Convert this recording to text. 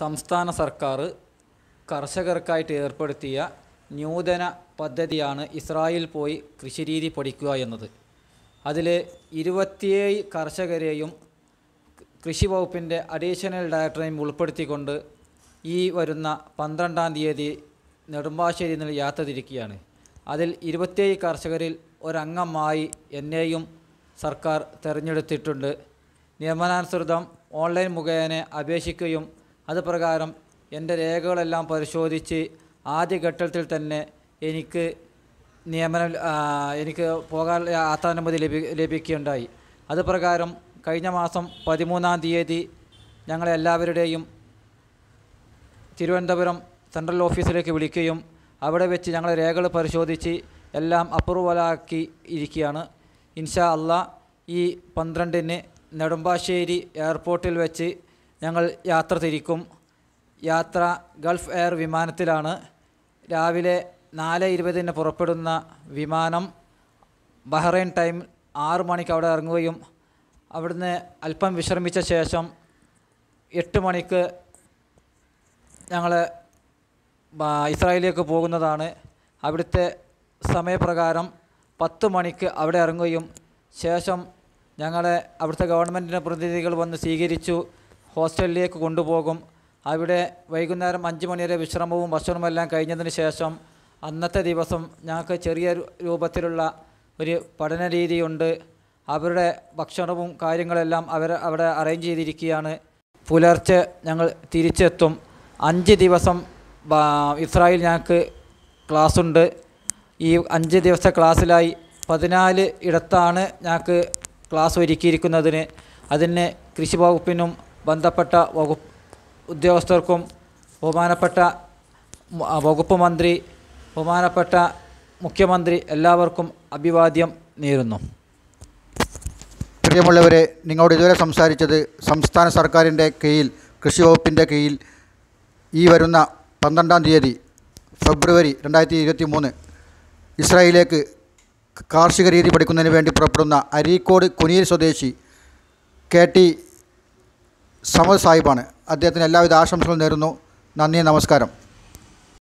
സംസ്ഥാന സർക്കാർ കർഷകർക്കായിട്ട് ഏർപ്പെടുത്തിയ നൂതന പദ്ധതിയാണ് ഇസ്രായേൽ പോയി കൃഷിരീതി പഠിക്കുക എന്നത് അതിൽ ഇരുപത്തിയേഴ് കർഷകരെയും കൃഷി വകുപ്പിൻ്റെ അഡീഷണൽ ഡയറക്ടറേയും ഉൾപ്പെടുത്തിക്കൊണ്ട് ഈ വരുന്ന പന്ത്രണ്ടാം തീയതി നെടുമ്പാശ്ശേരിയിൽ നിന്ന് യാത്ര തിരിക്കുകയാണ് അതിൽ ഇരുപത്തിയേഴ് കർഷകരിൽ ഒരംഗമായി എന്നെയും സർക്കാർ തിരഞ്ഞെടുത്തിട്ടുണ്ട് നിയമനാനുസൃതം ഓൺലൈൻ മുഖേന അപേക്ഷിക്കുകയും അത് പ്രകാരം എൻ്റെ രേഖകളെല്ലാം പരിശോധിച്ച് ആദ്യഘട്ടത്തിൽ തന്നെ എനിക്ക് നിയമനം എനിക്ക് പോകാൻ യാത്രാനുമതി ലഭി ലഭിക്കുകയുണ്ടായി അത് പ്രകാരം കഴിഞ്ഞ മാസം പതിമൂന്നാം തീയതി ഞങ്ങളെല്ലാവരുടെയും തിരുവനന്തപുരം സെൻട്രൽ ഓഫീസിലേക്ക് വിളിക്കുകയും അവിടെ വെച്ച് ഞങ്ങൾ രേഖകൾ പരിശോധിച്ച് എല്ലാം അപ്രൂവലാക്കി ഇരിക്കുകയാണ് ഇൻഷാ അല്ല ഈ പന്ത്രണ്ടിന് നെടുമ്പാശ്ശേരി എയർപോർട്ടിൽ വെച്ച് ഞങ്ങൾ യാത്ര തിരിക്കും യാത്ര ഗൾഫ് എയർ വിമാനത്തിലാണ് രാവിലെ നാല് ഇരുപതിന് പുറപ്പെടുന്ന വിമാനം ബഹ്റൈൻ ടൈം ആറ് മണിക്ക് അവിടെ ഇറങ്ങുകയും അവിടുന്ന് അല്പം വിശ്രമിച്ച ശേഷം എട്ട് മണിക്ക് ഞങ്ങൾ ഇസ്രായേലിലേക്ക് പോകുന്നതാണ് അവിടുത്തെ സമയപ്രകാരം പത്ത് മണിക്ക് അവിടെ ഇറങ്ങുകയും ശേഷം ഞങ്ങളെ അവിടുത്തെ ഗവൺമെൻറ്റിൻ്റെ പ്രതിനിധികൾ വന്ന് സ്വീകരിച്ചു ഹോസ്റ്റലിലേക്ക് കൊണ്ടുപോകും അവിടെ വൈകുന്നേരം അഞ്ച് മണിവരെ വിശ്രമവും ഭക്ഷണവും എല്ലാം കഴിഞ്ഞതിന് ശേഷം അന്നത്തെ ദിവസം ഞങ്ങൾക്ക് ചെറിയ രൂപത്തിലുള്ള ഒരു പഠന രീതിയുണ്ട് അവരുടെ ഭക്ഷണവും കാര്യങ്ങളെല്ലാം അവർ അവിടെ അറേഞ്ച് ചെയ്തിരിക്കുകയാണ് പുലർച്ചെ ഞങ്ങൾ തിരിച്ചെത്തും അഞ്ച് ദിവസം ഇസ്രായേൽ ഞങ്ങൾക്ക് ക്ലാസ്സുണ്ട് ഈ അഞ്ച് ദിവസത്തെ ക്ലാസ്സിലായി പതിനാല് ഇടത്താണ് ഞങ്ങൾക്ക് ക്ലാസ് ഒരുക്കിയിരിക്കുന്നതിന് അതിന് കൃഷി വകുപ്പിനും ബന്ധപ്പെട്ട വകുപ്പ് ഉദ്യോഗസ്ഥർക്കും ബഹുമാനപ്പെട്ട വകുപ്പ് മന്ത്രി ബഹുമാനപ്പെട്ട മുഖ്യമന്ത്രി എല്ലാവർക്കും അഭിവാദ്യം നേരുന്നു പ്രിയമുള്ളവരെ നിങ്ങളോട് ഇതുവരെ സംസാരിച്ചത് സംസ്ഥാന സർക്കാരിൻ്റെ കീഴിൽ കൃഷി വകുപ്പിൻ്റെ കീഴിൽ ഈ വരുന്ന പന്ത്രണ്ടാം തീയതി ഫെബ്രുവരി രണ്ടായിരത്തി ഇരുപത്തി മൂന്ന് ഇസ്രായേലിലേക്ക് കാർഷിക രീതി പഠിക്കുന്നതിന് വേണ്ടി പുറപ്പെടുന്ന അരീക്കോട് കുനിയിൽ സ്വദേശി കെ ടി സമദ് സാഹിബാണ് അദ്ദേഹത്തിന് എല്ലാവിധ ആശംസകളും നേരുന്നു നന്ദി നമസ്കാരം